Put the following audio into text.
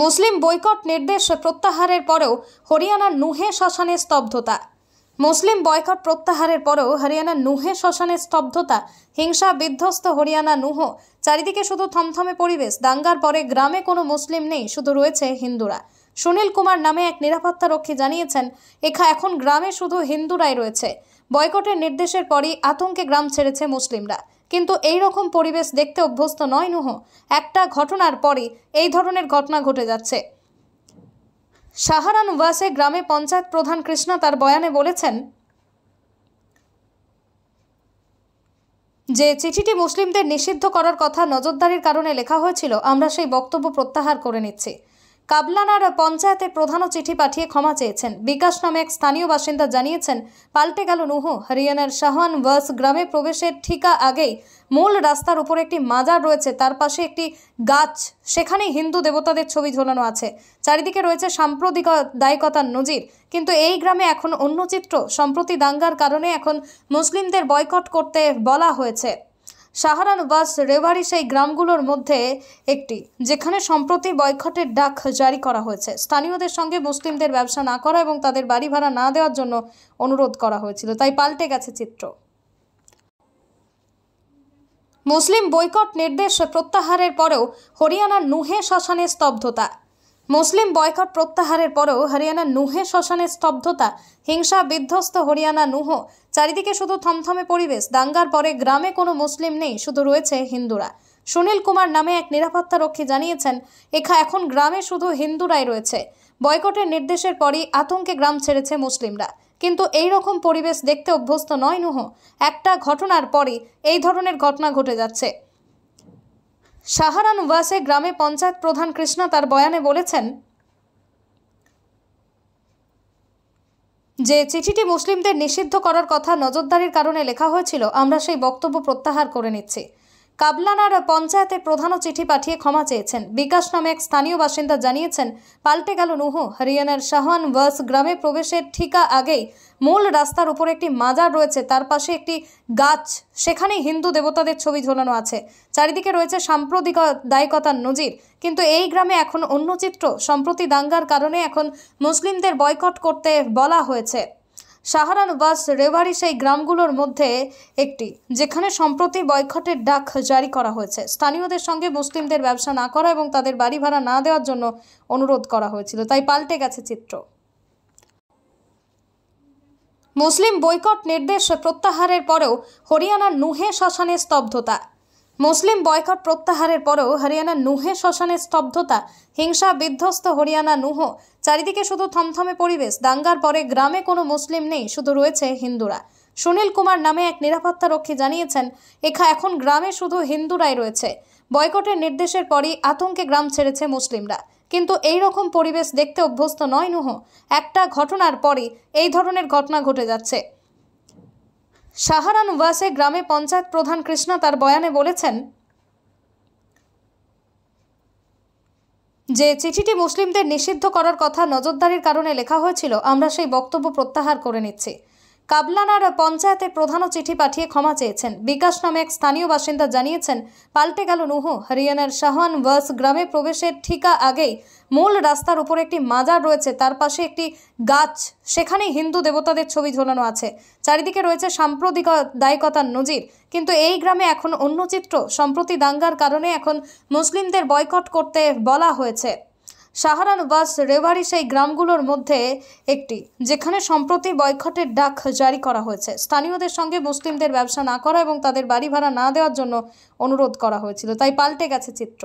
মুসলিম boycott নির্দেশ প্রত্যাহারের পরেও হরিয়ানার নুহে শ্মশানে স্তব্ধতা মুসলিম বয়কট প্রত্যাহারের পরেও হরিয়ানার নুহে শ্মশানের স্তব্ধতা হিংসা বিধ্বস্ত হরিয়ানা নুহ চারিদিকে শুধু থমথমে পরিবেশ দাঙ্গার পরে গ্রামে কোনো মুসলিম নেই শুধু রয়েছে হিন্দুরা সুনীল কুমার নামে এক নিরাপত্তারক্ষী জানিয়েছেন এখা এখন গ্রামে শুধু হিন্দুরাই রয়েছে বয়কটের নির্দেশের পরই আতঙ্কে গ্রাম ছেড়েছে মুসলিমরা কিন্তু এই রকম পরিবেশ দেখতে অভ্যস্ত নয় নুহ একটা ঘটনার পরই এই ধরনের ঘটনা ঘটে যাচ্ছে সাহারান ওয়াসে গ্রামে পঞ্চায়েত প্রধান কৃষ্ণ তার বয়ানে বলেছেন যে চিঠিটি মুসলিমদের নিষিদ্ধ করার কথা নজরদারির কারণে লেখা হয়েছিল আমরা সেই বক্তব্য প্রত্যাহার করে নিচ্ছি কাবলানার পঞ্চায়েতের প্রধানও চিঠি পাঠিয়ে ক্ষমা চেয়েছেন বিকাশ নামে এক স্থানীয় বাসিন্দা জানিয়েছেন পাল্টে গেল নুহু হরিয়ানার শাহওয়ান ওয়াস গ্রামে প্রবেশের ঠিকা আগেই মূল রাস্তার উপর একটি মাজার রয়েছে তার পাশে একটি গাছ সেখানে হিন্দু দেবতাদের ছবি ঝোলানো আছে চারিদিকে রয়েছে সাম্প্রতিক দায়িকতার নজির কিন্তু এই গ্রামে এখন অন্য চিত্র সম্প্রতি দাঙ্গার কারণে এখন মুসলিমদের বয়কট করতে বলা হয়েছে শাহরানবাস রেভারি সেই গ্রামগুলোর মধ্যে একটি যেখানে সম্প্রতি বয়কটের ডাক জারি করা হয়েছে স্থানীয়দের সঙ্গে মুসলিমদের ব্যবসা না করা এবং তাদের বাড়ি ভাড়া না দেওয়ার জন্য অনুরোধ করা হয়েছিল তাই পাল্টে গেছে চিত্র মুসলিম বৈকট নির্দেশ প্রত্যাহারের পরেও হরিয়ানার নুহে শ্মশানে স্তব্ধতা মুসলিম বয়কট প্রত্যাহারের পরেও হরিয়ানা নুহে শ্মশানের স্তব্ধতা হিংসা বিধ্বস্ত হরিয়ানা নুহ চারিদিকে শুধু থমথমে পরিবেশ দাঙ্গার পরে গ্রামে কোনো মুসলিম নেই শুধু রয়েছে হিন্দুরা সুনীল কুমার নামে এক নিরাপত্তা রক্ষী জানিয়েছেন এখা এখন গ্রামে শুধু হিন্দুরাই রয়েছে বয়কটের নির্দেশের পরই আতঙ্কে গ্রাম ছেড়েছে মুসলিমরা কিন্তু এই রকম পরিবেশ দেখতে অভ্যস্ত নয় নুহ একটা ঘটনার পরই এই ধরনের ঘটনা ঘটে যাচ্ছে সাহারান ওয়াসে গ্রামে পঞ্চায়েত প্রধান কৃষ্ণ তার বয়ানে বলেছেন যে চিঠিটি মুসলিমদের নিষিদ্ধ করার কথা নজরদারির কারণে লেখা হয়েছিল আমরা সেই বক্তব্য প্রত্যাহার করে নিচ্ছি কাবলানার পঞ্চায়েতের প্রধানও চিঠি পাঠিয়ে ক্ষমা চেয়েছেন বিকাশ নামে এক স্থানীয় বাসিন্দা জানিয়েছেন পাল্টে গেল নুহু হরিয়ানার শাহওয়ান ওয়াস গ্রামে প্রবেশের ঠিকা আগেই মূল রাস্তার উপর একটি মাজার রয়েছে তার পাশে একটি গাছ সেখানে হিন্দু দেবতাদের ছবি ঝোলানো আছে চারিদিকে রয়েছে সাম্প্রতিক দায়িকতার নজির কিন্তু এই গ্রামে এখন অন্য চিত্র সম্প্রতি দাঙ্গার কারণে এখন মুসলিমদের বয়কট করতে বলা হয়েছে সাহারানবাস রেভারি সেই গ্রামগুলোর মধ্যে একটি যেখানে সম্প্রতি বয়কটের ডাক জারি করা হয়েছে স্থানীয়দের সঙ্গে মুসলিমদের ব্যবসা না করা এবং তাদের বাড়ি ভাড়া না দেওয়ার জন্য অনুরোধ করা হয়েছিল তাই পাল্টে গেছে চিত্র মুসলিম বয়কট নির্দেশ প্রত্যাহারের পরেও হরিয়ানার নুহে শ্মশানে স্তব্ধতা মুসলিম বয়কট প্রত্যাহারের পরেও হরিয়ানার নুহে শ্মশানের স্তব্ধতা হিংসা বিধ্বস্ত হরিয়ানা নুহ চারিদিকে শুধু থমথমে পরিবেশ দাঙ্গার পরে গ্রামে কোনো মুসলিম নেই শুধু রয়েছে হিন্দুরা সুনীল কুমার নামে এক নিরাপত্তা রক্ষী জানিয়েছেন এখা এখন গ্রামে শুধু হিন্দুরাই রয়েছে বয়কটের নির্দেশের পরই আতঙ্কে গ্রাম ছেড়েছে মুসলিমরা কিন্তু এই রকম পরিবেশ দেখতে অভ্যস্ত নয় নুহ একটা ঘটনার পরই এই ধরনের ঘটনা ঘটে যাচ্ছে সাহারান ওয়াসে গ্রামে পঞ্চায়েত প্রধান কৃষ্ণ তার বয়ানে বলেছেন যে চিঠিটি মুসলিমদের নিষিদ্ধ করার কথা নজরদারির কারণে লেখা হয়েছিল আমরা সেই বক্তব্য প্রত্যাহার করে নিচ্ছি কাবলানার পঞ্চায়েতের প্রধানও চিঠি পাঠিয়ে ক্ষমা চেয়েছেন বিকাশ নামে এক স্থানীয় বাসিন্দা জানিয়েছেন পাল্টে গেল নুহু হরিয়ানার শাহওয়ান ওয়াস গ্রামে প্রবেশের ঠিকা আগেই মূল রাস্তার উপর একটি মাজার রয়েছে তার পাশে একটি গাছ সেখানে হিন্দু দেবতাদের ছবি ঝোলানো আছে চারিদিকে রয়েছে সাম্প্রতিক দায়িকতার নজির কিন্তু এই গ্রামে এখন অন্য চিত্র সম্প্রতি দাঙ্গার কারণে এখন মুসলিমদের বয়কট করতে বলা হয়েছে সাহারানবাস রেভারি সেই গ্রামগুলোর মধ্যে একটি যেখানে সম্প্রতি বয়কটের ডাক জারি করা হয়েছে স্থানীয়দের সঙ্গে মুসলিমদের ব্যবসা না করা এবং তাদের বাড়ি ভাড়া না দেওয়ার জন্য অনুরোধ করা হয়েছিল তাই পাল্টে গেছে চিত্র